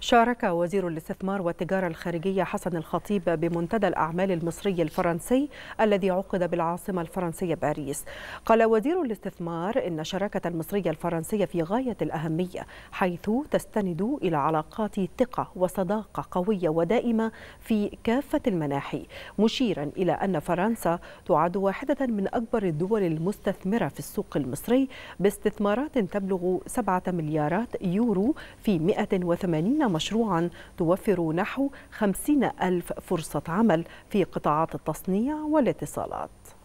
شارك وزير الاستثمار والتجارة الخارجية حسن الخطيب بمنتدى الأعمال المصري الفرنسي الذي عقد بالعاصمة الفرنسية باريس قال وزير الاستثمار إن الشراكة المصرية الفرنسية في غاية الأهمية حيث تستند إلى علاقات ثقة وصداقة قوية ودائمة في كافة المناحي مشيرا إلى أن فرنسا تعد واحدة من أكبر الدول المستثمرة في السوق المصري باستثمارات تبلغ 7 مليارات يورو في 180 مشروعا توفر نحو 50 ألف فرصة عمل في قطاعات التصنيع والاتصالات